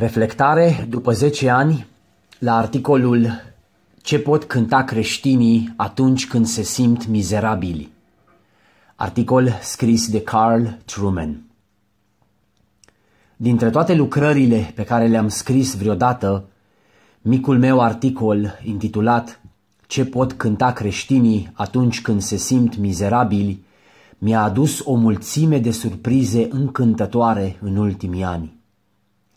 Reflectare după 10 ani la articolul Ce pot cânta creștinii atunci când se simt mizerabili? Articol scris de Carl Truman. Dintre toate lucrările pe care le-am scris vreodată, micul meu articol intitulat Ce pot cânta creștinii atunci când se simt mizerabili mi-a adus o mulțime de surprize încântătoare în ultimii ani.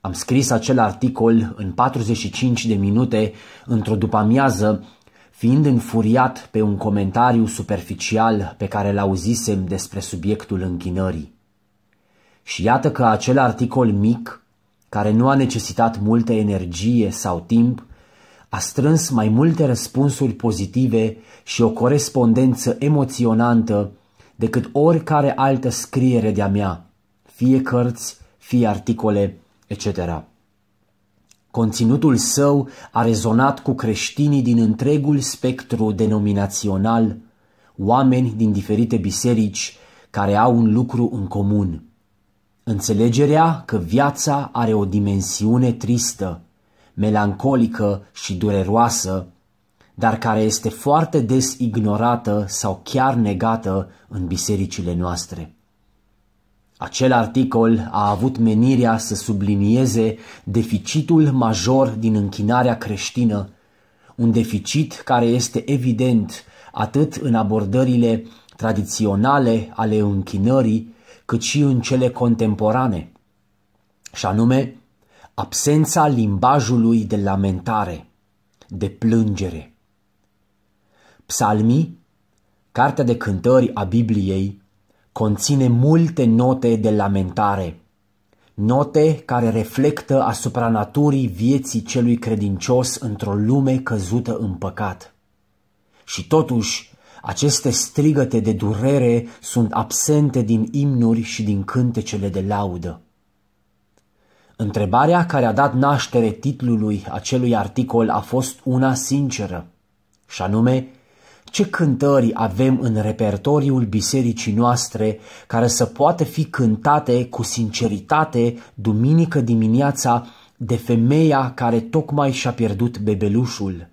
Am scris acel articol în 45 de minute, într-o dupamiază, fiind înfuriat pe un comentariu superficial pe care l-auzisem despre subiectul închinării. Și iată că acel articol mic, care nu a necesitat multă energie sau timp, a strâns mai multe răspunsuri pozitive și o corespondență emoționantă decât oricare altă scriere de-a mea, fie cărți, fie articole etc. Conținutul său a rezonat cu creștinii din întregul spectru denominațional, oameni din diferite biserici care au un lucru în comun. Înțelegerea că viața are o dimensiune tristă, melancolică și dureroasă, dar care este foarte des ignorată sau chiar negată în bisericile noastre. Acel articol a avut menirea să sublinieze deficitul major din închinarea creștină, un deficit care este evident atât în abordările tradiționale ale închinării, cât și în cele contemporane, și anume absența limbajului de lamentare, de plângere. Psalmii, cartea de cântări a Bibliei, conține multe note de lamentare, note care reflectă asupra naturii vieții celui credincios într-o lume căzută în păcat. Și totuși, aceste strigăte de durere sunt absente din imnuri și din cântecele de laudă. Întrebarea care a dat naștere titlului acelui articol a fost una sinceră, și anume, ce cântări avem în repertoriul bisericii noastre care să poată fi cântate cu sinceritate duminică dimineața de femeia care tocmai și-a pierdut bebelușul,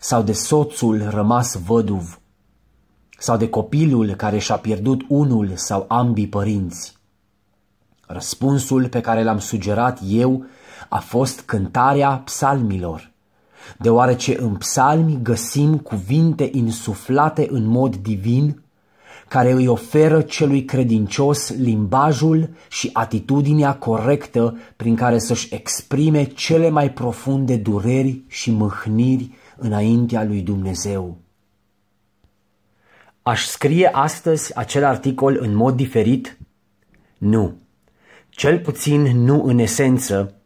sau de soțul rămas văduv, sau de copilul care și-a pierdut unul sau ambii părinți. Răspunsul pe care l-am sugerat eu a fost cântarea psalmilor deoarece în psalmi găsim cuvinte insuflate în mod divin, care îi oferă celui credincios limbajul și atitudinea corectă prin care să-și exprime cele mai profunde dureri și mâhniri înaintea lui Dumnezeu. Aș scrie astăzi acel articol în mod diferit? Nu. Cel puțin nu în esență,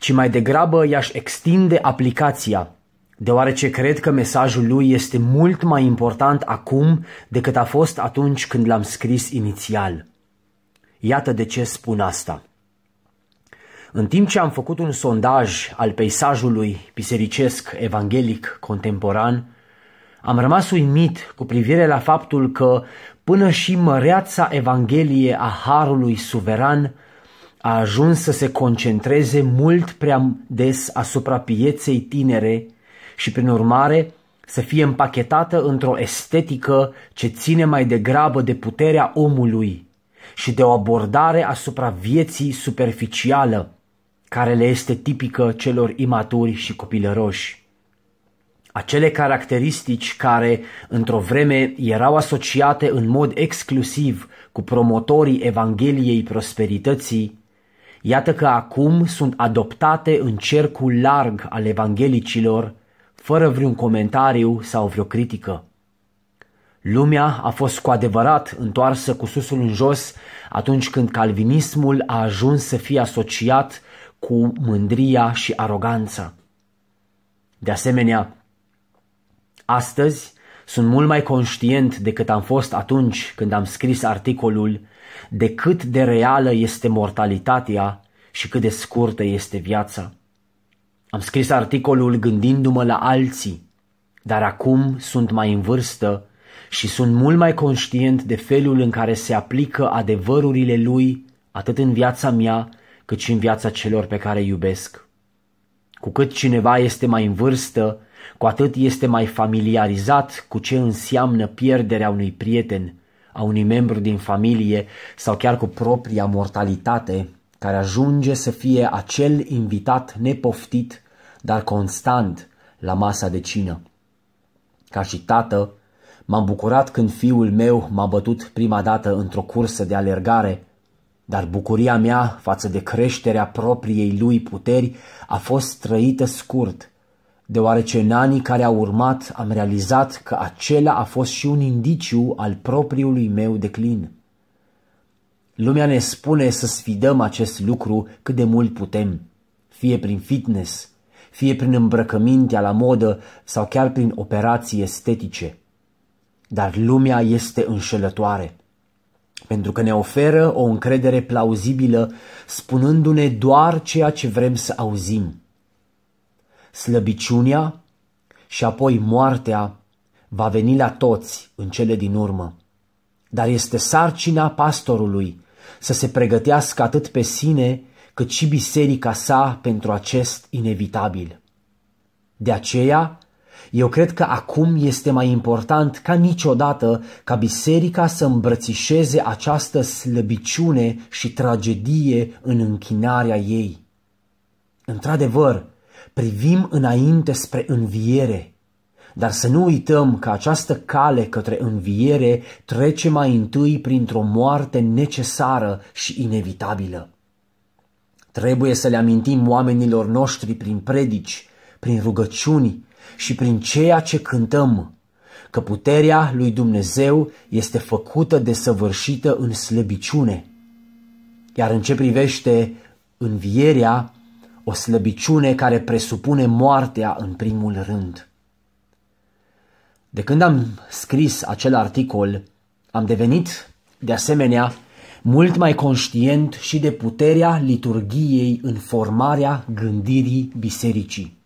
ci mai degrabă i-aș extinde aplicația, deoarece cred că mesajul lui este mult mai important acum decât a fost atunci când l-am scris inițial. Iată de ce spun asta. În timp ce am făcut un sondaj al peisajului bisericesc evanghelic contemporan, am rămas uimit cu privire la faptul că până și măreața Evanghelie a Harului Suveran a ajuns să se concentreze mult prea des asupra pieței tinere și, prin urmare, să fie împachetată într-o estetică ce ține mai degrabă de puterea omului și de o abordare asupra vieții superficială, care le este tipică celor imaturi și copilăroși. Acele caracteristici care, într-o vreme, erau asociate în mod exclusiv cu promotorii Evangheliei Prosperității, Iată că acum sunt adoptate în cercul larg al evanghelicilor, fără vreun comentariu sau vreo critică. Lumea a fost cu adevărat întoarsă cu susul în jos atunci când calvinismul a ajuns să fie asociat cu mândria și aroganța. De asemenea, astăzi sunt mult mai conștient decât am fost atunci când am scris articolul de cât de reală este mortalitatea și cât de scurtă este viața. Am scris articolul gândindu-mă la alții, dar acum sunt mai în vârstă și sunt mult mai conștient de felul în care se aplică adevărurile lui atât în viața mea cât și în viața celor pe care iubesc. Cu cât cineva este mai în vârstă, cu atât este mai familiarizat cu ce înseamnă pierderea unui prieten – a unui membru din familie sau chiar cu propria mortalitate, care ajunge să fie acel invitat nepoftit, dar constant la masa de cină. Ca și tată, m-am bucurat când fiul meu m-a bătut prima dată într-o cursă de alergare, dar bucuria mea față de creșterea propriei lui puteri a fost trăită scurt – deoarece în anii care au urmat am realizat că acela a fost și un indiciu al propriului meu declin. Lumea ne spune să sfidăm acest lucru cât de mult putem, fie prin fitness, fie prin îmbrăcămintea la modă sau chiar prin operații estetice. Dar lumea este înșelătoare, pentru că ne oferă o încredere plauzibilă, spunându-ne doar ceea ce vrem să auzim slăbiciunea și apoi moartea va veni la toți în cele din urmă. Dar este sarcina pastorului să se pregătească atât pe sine cât și biserica sa pentru acest inevitabil. De aceea, eu cred că acum este mai important ca niciodată ca biserica să îmbrățișeze această slăbiciune și tragedie în închinarea ei. Într-adevăr, privim înainte spre înviere, dar să nu uităm că această cale către înviere trece mai întâi printr-o moarte necesară și inevitabilă. Trebuie să le amintim oamenilor noștri prin predici, prin rugăciuni și prin ceea ce cântăm, că puterea lui Dumnezeu este făcută de săvârșită în slăbiciune. Iar în ce privește învierea, o slăbiciune care presupune moartea în primul rând. De când am scris acel articol, am devenit, de asemenea, mult mai conștient și de puterea liturgiei în formarea gândirii bisericii.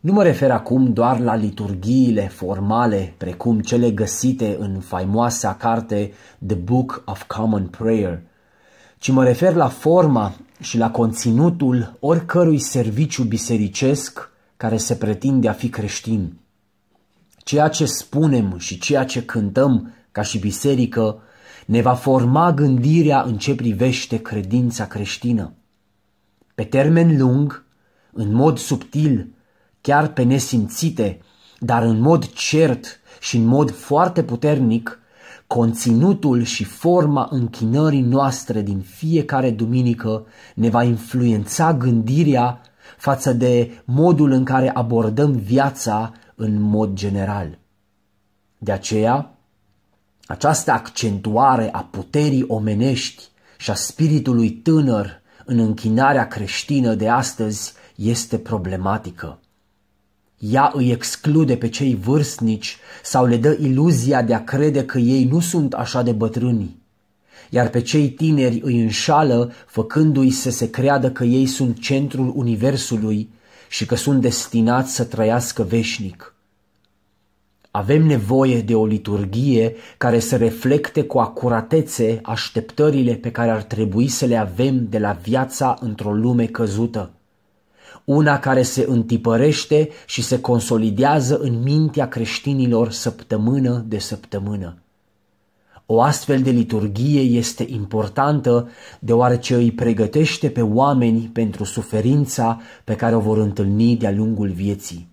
Nu mă refer acum doar la liturghiile formale, precum cele găsite în faimoasa carte The Book of Common Prayer, ci mă refer la forma și la conținutul oricărui serviciu bisericesc care se pretinde a fi creștin. Ceea ce spunem și ceea ce cântăm ca și biserică ne va forma gândirea în ce privește credința creștină. Pe termen lung, în mod subtil, chiar pe nesimțite, dar în mod cert și în mod foarte puternic, Conținutul și forma închinării noastre din fiecare duminică ne va influența gândirea față de modul în care abordăm viața în mod general. De aceea, această accentuare a puterii omenești și a spiritului tânăr în închinarea creștină de astăzi este problematică. Ea îi exclude pe cei vârstnici sau le dă iluzia de a crede că ei nu sunt așa de bătrâni, iar pe cei tineri îi înșală făcându-i să se creadă că ei sunt centrul universului și că sunt destinați să trăiască veșnic. Avem nevoie de o liturgie care să reflecte cu acuratețe așteptările pe care ar trebui să le avem de la viața într-o lume căzută una care se întipărește și se consolidează în mintea creștinilor săptămână de săptămână. O astfel de liturghie este importantă deoarece îi pregătește pe oameni pentru suferința pe care o vor întâlni de-a lungul vieții.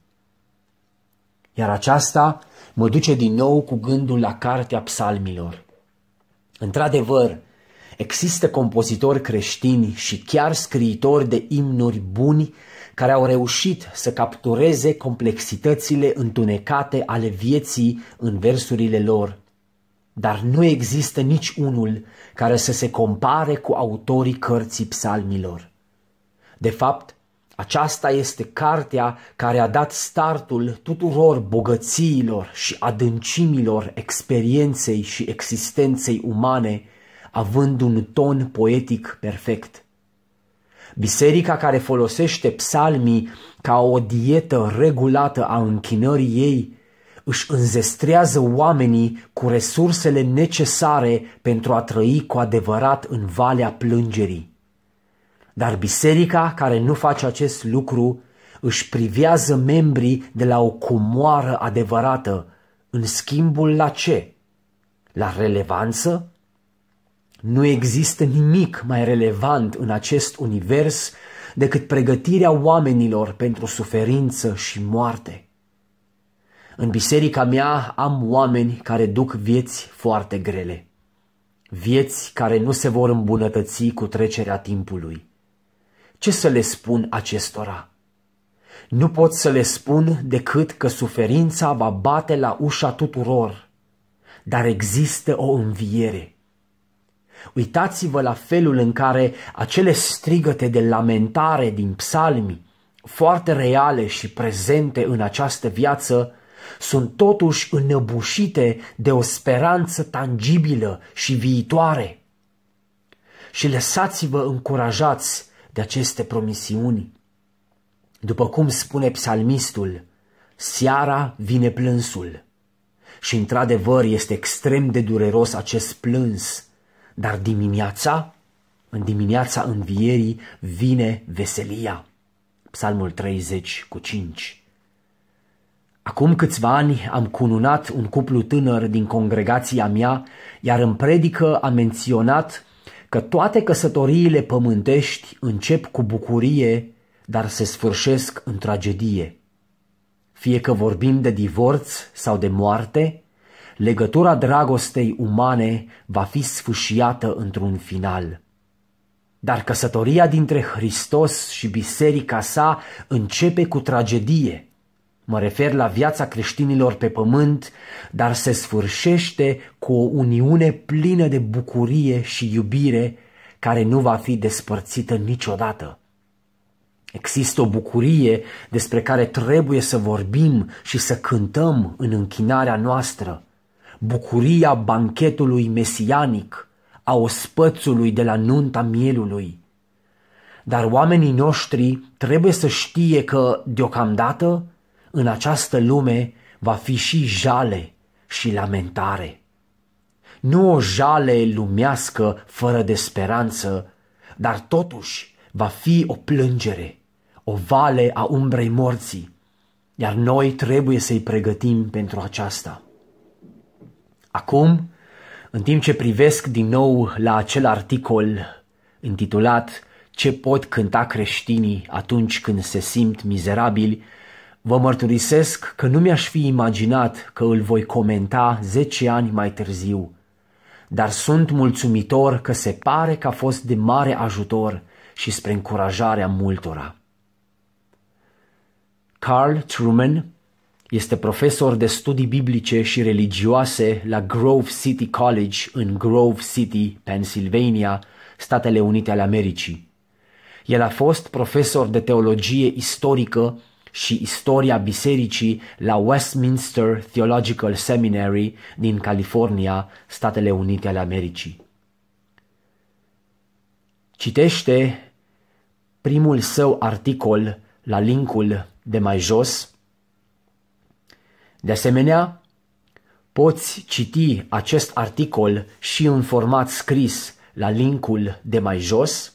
Iar aceasta mă duce din nou cu gândul la cartea psalmilor. Într-adevăr, Există compozitori creștini și chiar scriitori de imnuri buni care au reușit să captureze complexitățile întunecate ale vieții în versurile lor. Dar nu există nici unul care să se compare cu autorii cărții psalmilor. De fapt, aceasta este cartea care a dat startul tuturor bogățiilor și adâncimilor experienței și existenței umane având un ton poetic perfect. Biserica care folosește psalmii ca o dietă regulată a închinării ei, își înzestrează oamenii cu resursele necesare pentru a trăi cu adevărat în valea plângerii. Dar biserica care nu face acest lucru își privează membrii de la o comoară adevărată, în schimbul la ce? La relevanță? Nu există nimic mai relevant în acest univers decât pregătirea oamenilor pentru suferință și moarte. În biserica mea am oameni care duc vieți foarte grele, vieți care nu se vor îmbunătăți cu trecerea timpului. Ce să le spun acestora? Nu pot să le spun decât că suferința va bate la ușa tuturor, dar există o înviere. Uitați-vă la felul în care acele strigăte de lamentare din psalmi, foarte reale și prezente în această viață, sunt totuși înăbușite de o speranță tangibilă și viitoare. Și lăsați-vă încurajați de aceste promisiuni. După cum spune psalmistul, seara vine plânsul. Și într-adevăr este extrem de dureros acest plâns, dar dimineața, în dimineața învierii, vine veselia. Psalmul 30 cu 5 Acum câțiva ani am cununat un cuplu tânăr din congregația mea, iar în predică am menționat că toate căsătoriile pământești încep cu bucurie, dar se sfârșesc în tragedie. Fie că vorbim de divorț sau de moarte, legătura dragostei umane va fi sfâșiată într-un final. Dar căsătoria dintre Hristos și biserica sa începe cu tragedie. Mă refer la viața creștinilor pe pământ, dar se sfârșește cu o uniune plină de bucurie și iubire care nu va fi despărțită niciodată. Există o bucurie despre care trebuie să vorbim și să cântăm în închinarea noastră bucuria banchetului mesianic, a ospățului de la nunta mielului. Dar oamenii noștri trebuie să știe că, deocamdată, în această lume va fi și jale și lamentare. Nu o jale lumească fără de speranță, dar totuși va fi o plângere, o vale a umbrei morții, iar noi trebuie să-i pregătim pentru aceasta. Acum, în timp ce privesc din nou la acel articol intitulat Ce pot cânta creștinii atunci când se simt mizerabili, vă mărturisesc că nu mi-aș fi imaginat că îl voi comenta 10 ani mai târziu. Dar sunt mulțumitor că se pare că a fost de mare ajutor și spre încurajarea multora. Carl Truman este profesor de studii biblice și religioase la Grove City College în Grove City, Pennsylvania, Statele Unite ale Americii. El a fost profesor de teologie istorică și istoria bisericii la Westminster Theological Seminary din California, Statele Unite ale Americii. Citește primul său articol la linkul de mai jos – de asemenea, poți citi acest articol și în format scris la linkul de mai jos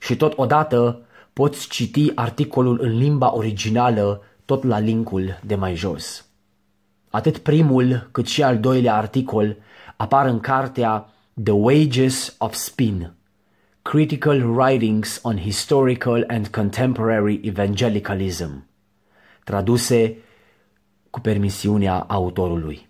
și totodată poți citi articolul în limba originală tot la linkul de mai jos. Atât primul cât și al doilea articol apar în cartea The Wages of Spin, Critical Writings on Historical and Contemporary Evangelicalism, traduse cu permisiunea autorului.